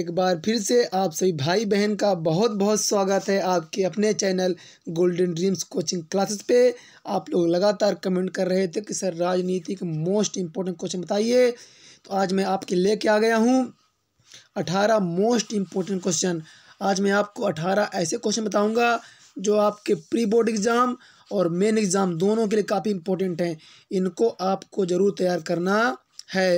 एक बार फिर से आप सभी भाई बहन का बहुत बहुत स्वागत है आपके अपने channel golden dreams coaching classes पे आप लोग लगातार कमेंट कर रहे थे कि सर राजनीतिक मोस्ट इम्पोर्टेंट क्वेश्चन बताइए तो आज मैं आपके लेके आ गया हूँ अठारह मोस्ट इम्पोर्टेंट क्वेश्चन आज मैं आपको अठारह ऐसे क्वेश्चन बताऊँगा जो आपके प्री बोर्ड एग्ज़ाम और मेन एग्ज़ाम दोनों के लिए काफ़ी इम्पोर्टेंट हैं इनको आपको ज़रूर तैयार करना है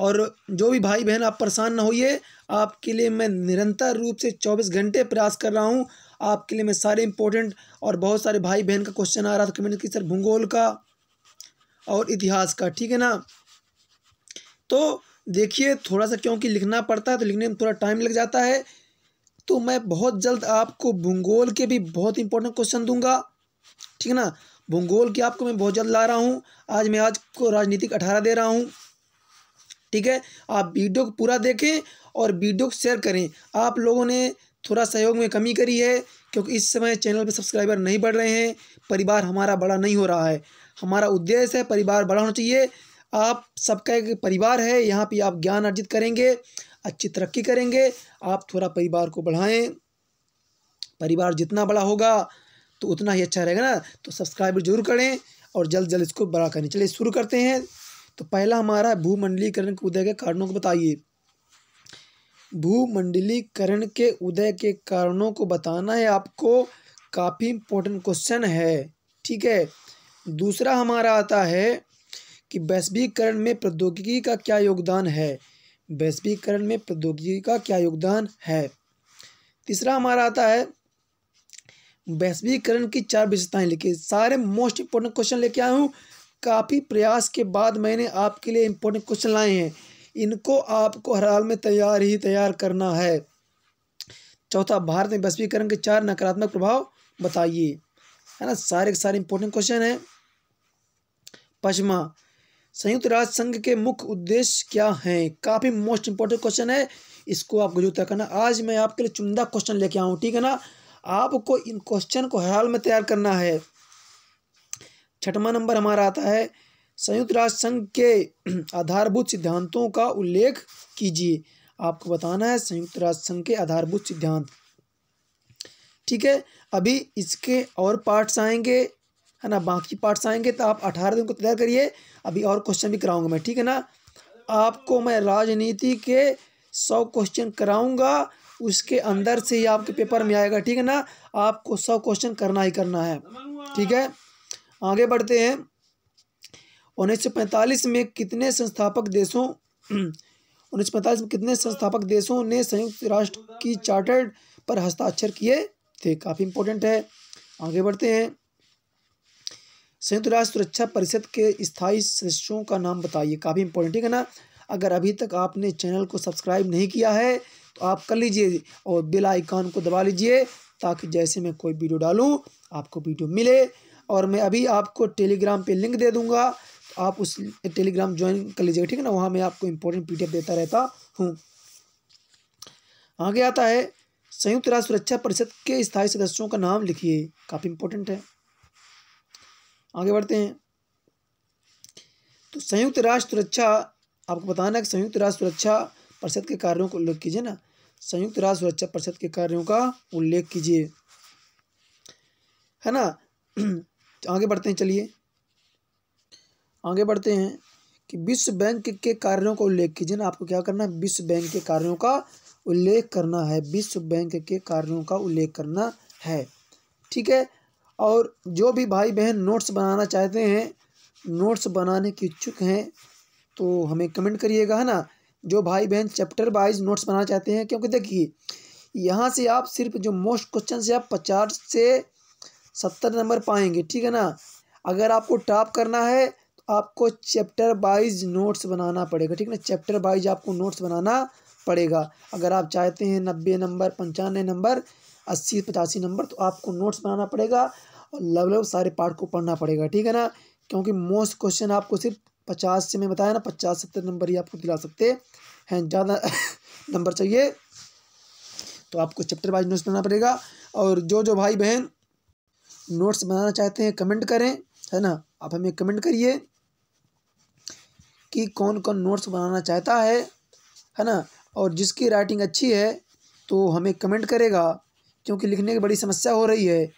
और जो भी भाई बहन आप परेशान ना होइए आपके लिए मैं निरंतर रूप से चौबीस घंटे प्रयास कर रहा हूँ आपके लिए मैं सारे इंपॉर्टेंट और बहुत सारे भाई बहन का क्वेश्चन आ रहा था कमेंट की सर भूगोल का और इतिहास का ठीक है ना तो देखिए थोड़ा सा क्योंकि लिखना पड़ता है तो लिखने में थोड़ा टाइम लग जाता है तो मैं बहुत जल्द आपको भूगोल के भी बहुत इंपॉर्टेंट क्वेश्चन दूंगा ठीक है ना भूगोल के आपको मैं बहुत जल्द ला रहा हूँ आज मैं आज को राजनीतिक अठारह दे रहा हूँ ठीक है आप वीडियो को पूरा देखें और वीडियो को शेयर करें आप लोगों ने थोड़ा सहयोग में कमी करी है क्योंकि इस समय चैनल पर सब्सक्राइबर नहीं बढ़ रहे हैं परिवार हमारा बड़ा नहीं हो रहा है हमारा उद्देश्य है परिवार बड़ा होना चाहिए आप सबका एक परिवार है यहाँ पे आप ज्ञान अर्जित करेंगे अच्छी तरक्की करेंगे आप थोड़ा परिवार को बढ़ाएं परिवार जितना बड़ा होगा तो उतना ही अच्छा रहेगा ना तो सब्सक्राइब जरूर करें और जल्द जल्द इसको बड़ा करें चलिए शुरू करते हैं तो पहला हमारा भूमंडलीकरण के उदय के कारणों को बताइए भूमंडलीकरण के उदय के कारणों को बताना है आपको काफ़ी इम्पोर्टेंट क्वेश्चन है ठीक है दूसरा हमारा आता है कि वैश्वीकरण में प्रौद्योगिकी का क्या योगदान है वैश्वीकरण में प्रौद्योगिकी का क्या योगदान है तीसरा हमारा आता है वैश्वीकरण की चार विशेषताएं लिखी सारे मोस्ट इंपोर्टेंट क्वेश्चन लेके आया हूँ काफ़ी प्रयास के बाद मैंने आपके लिए इम्पोर्टेंट क्वेश्चन लाए हैं इनको आपको हर हाल में तैयार ही तैयार करना है चौथा भारत में वैश्वीकरण के चार नकारात्मक प्रभाव बताइए है ना सारे के सारे इम्पोर्टेंट क्वेश्चन हैं पचमा संयुक्त राष्ट्र संघ के मुख्य उद्देश्य क्या हैं काफ़ी मोस्ट इम्पोर्टेंट क्वेश्चन है इसको आपको जो तय करना आज मैं आपके लिए चुनिंदा क्वेश्चन लेके आऊँ ठीक है ना आपको इन क्वेश्चन को हर हाल में तैयार करना है छठवा नंबर हमारा आता है संयुक्त राष्ट्र संघ के आधारभूत सिद्धांतों का उल्लेख कीजिए आपको बताना है संयुक्त राष्ट्र संघ के आधारभूत सिद्धांत ठीक है अभी इसके और पार्ट्स आएंगे है ना बाकी पार्ट्स आएंगे तो आप अठारह दिन को तैयार करिए अभी और क्वेश्चन भी कराऊंगा मैं ठीक है ना आपको मैं राजनीति के सौ क्वेश्चन कराऊंगा उसके अंदर से ही आपके पेपर में आएगा ठीक है ना आपको सौ क्वेश्चन करना ही करना है ठीक है आगे बढ़ते हैं उन्नीस में कितने संस्थापक देशों उन्नीस में कितने संस्थापक देशों ने संयुक्त राष्ट्र की चार्टर्ड पर हस्ताक्षर किए थे काफ़ी इंपॉर्टेंट है आगे बढ़ते हैं संयुक्त राष्ट्र सुरक्षा परिषद के स्थायी सदस्यों का नाम बताइए काफ़ी इंपॉर्टेंट ठीक है ना अगर अभी तक आपने चैनल को सब्सक्राइब नहीं किया है तो आप कर लीजिए और बेल आइकॉन को दबा लीजिए ताकि जैसे मैं कोई वीडियो डालूँ आपको वीडियो मिले और मैं अभी आपको टेलीग्राम पे लिंक दे दूंगा तो आप उस टेलीग्राम ज्वाइन कर लीजिएगा ठीक है ना वहाँ मैं आपको इम्पोर्टेंट पी देता रहता हूँ आगे आता है संयुक्त राष्ट्र सुरक्षा परिषद के स्थायी सदस्यों का नाम लिखिए काफ़ी इम्पोर्टेंट है आगे बढ़ते हैं तो संयुक्त राष्ट्र सुरक्षा आपको बताना है कि संयुक्त राष्ट्र सुरक्षा परिषद के कार्यों का उल्लेख कीजिए ना संयुक्त राष्ट्र सुरक्षा परिषद के कार्यों का उल्लेख कीजिए है ना आगे बढ़ते हैं चलिए आगे बढ़ते हैं कि विश्व बैंक के कार्यों का उल्लेख कीजिए ना आपको क्या करना है विश्व बैंक के कार्यों का उल्लेख करना है विश्व बैंक के कार्यों का उल्लेख करना है ठीक है और जो भी भाई बहन नोट्स बनाना चाहते हैं नोट्स बनाने के इच्छुक हैं तो हमें कमेंट करिएगा है ना जो भाई बहन चैप्टर वाइज नोट्स बनाना चाहते हैं क्योंकि देखिए यहाँ से आप सिर्फ जो मोस्ट क्वेश्चन से आप पचास से सत्तर नंबर पाएंगे ठीक है ना अगर आपको टॉप करना है तो आपको चैप्टर वाइज नोट्स बनाना पड़ेगा ठीक है ना चैप्टर वाइज आपको नोट्स बनाना पड़ेगा अगर आप चाहते हैं नब्बे नंबर पंचानवे नंबर अस्सी पचासी नंबर तो आपको नोट्स बनाना पड़ेगा और लगभग लग सारे पार्ट को पढ़ना पड़ेगा ठीक है ना क्योंकि मोस्ट क्वेश्चन आपको सिर्फ पचास से मैं बताया ना पचास सत्तर नंबर ही आपको दिला सकते हैं ज़्यादा नंबर चाहिए तो आपको चैप्टर वाइज नोट्स बनाना पड़ेगा और जो जो भाई बहन नोट्स बनाना चाहते हैं कमेंट करें है ना आप हमें कमेंट करिए कि कौन कौन नोट्स बनाना चाहता है है ना और जिसकी राइटिंग अच्छी है तो हमें कमेंट करेगा क्योंकि लिखने की बड़ी समस्या हो रही है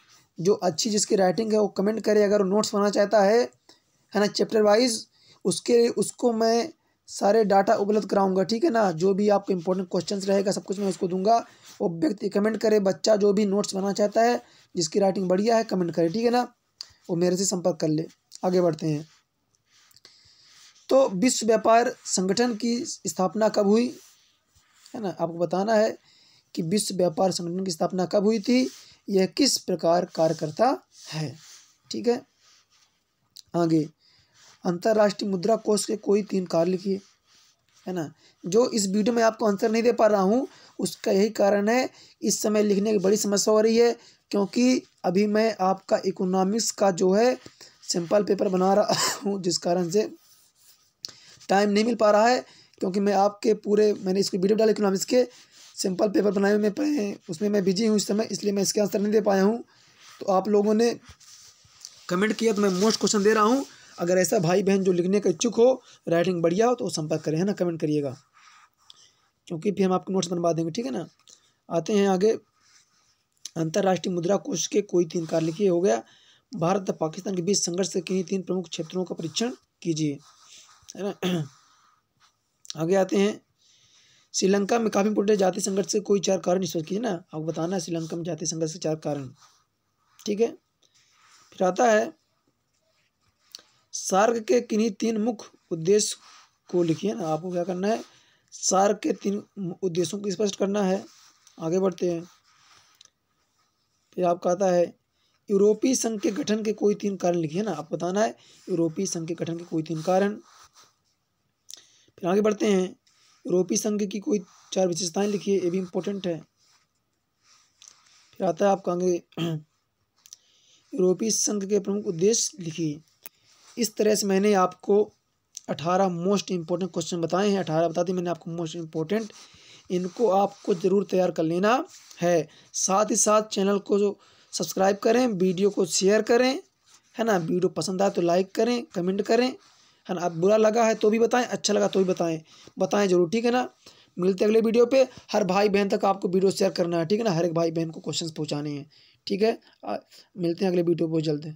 जो अच्छी जिसकी राइटिंग है वो कमेंट करे अगर वो नोट्स बनाना चाहता है है ना चैप्टर वाइज उसके उसको मैं सारे डाटा उपलब्ध कराऊंगा ठीक है ना जो भी आपको इंपॉर्टेंट क्वेश्चन रहेगा सब कुछ मैं उसको दूंगा वो व्यक्ति कमेंट करे बच्चा जो भी नोट्स बनाना चाहता है जिसकी राइटिंग बढ़िया है कमेंट करे ठीक है ना वो मेरे से संपर्क कर ले आगे बढ़ते हैं तो विश्व व्यापार संगठन की स्थापना कब हुई है ना आपको बताना है कि विश्व व्यापार संगठन की स्थापना कब हुई थी यह किस प्रकार कार्य करता है ठीक है आगे अंतर्राष्ट्रीय मुद्रा कोष के कोई तीन कार लिखिए है ना जो इस वीडियो में आपको आंसर नहीं दे पा रहा हूँ उसका यही कारण है इस समय लिखने की बड़ी समस्या हो रही है क्योंकि अभी मैं आपका इकोनॉमिक्स का जो है सिंपल पेपर बना रहा हूँ जिस कारण से टाइम नहीं मिल पा रहा है क्योंकि मैं आपके पूरे मैंने इसकी वीडियो डाली इकोनॉमिक्स के सिंपल पेपर बनाए में मैं उसमें मैं बिजी हूँ इस समय इसलिए मैं इसके आंसर नहीं दे पाया हूँ तो आप लोगों ने कमेंट किया तो मैं मोस्ट क्वेश्चन दे रहा हूँ अगर ऐसा भाई बहन जो लिखने का इच्छुक हो राइटिंग बढ़िया हो तो संपर्क करें है ना कमेंट करिएगा क्योंकि फिर हम आपको नोट्स बनवा देंगे ठीक है ना आते हैं आगे अंतर्राष्ट्रीय मुद्रा कोष के कोई तीन कार्य लिखिए हो गया भारत और पाकिस्तान के बीच संघर्ष के तीन प्रमुख क्षेत्रों का परीक्षण कीजिए है ना आगे आते हैं श्रीलंका में काफ़ी इंपोर्टेंट जाति संघर्ष से कोई चार कारण निश्चित कीजिए ना आपको बताना है श्रीलंका में जाति संघर्ष के चार कारण ठीक है फिर आता है सार्क के किन्हीं तीन मुख्य उद्देश्य को लिखिए ना आपको क्या करना है सार्क के तीन उद्देश्यों को स्पष्ट करना है आगे बढ़ते हैं फिर आप आता है यूरोपीय संघ के गठन के कोई तीन कारण लिखिए ना आपको बताना है यूरोपीय संघ के गठन के कोई तीन कारण फिर आगे बढ़ते हैं यूरोपीय संघ की कोई चार विशेषताएं लिखिए ये भी इम्पोर्टेंट है फिर आता है आपका आगे यूरोपीय संघ के प्रमुख उद्देश्य लिखिए इस तरह से मैंने आपको अठारह मोस्ट इम्पोर्टेंट क्वेश्चन बताए हैं अठारह बता दी मैंने आपको मोस्ट इम्पोर्टेंट इनको आपको ज़रूर तैयार कर लेना है साथ ही साथ चैनल को जो सब्सक्राइब करें वीडियो को शेयर करें है ना वीडियो पसंद आए तो लाइक करें कमेंट करें है ना अब बुरा लगा है तो भी बताएं अच्छा लगा तो भी बताएं बताएं जरूर ठीक है ना मिलते अगले वीडियो पे हर भाई बहन तक आपको वीडियो शेयर करना है ठीक है ना हर एक भाई बहन को क्वेश्चंस पहुंचाने हैं ठीक है मिलते हैं अगले वीडियो पर जल्द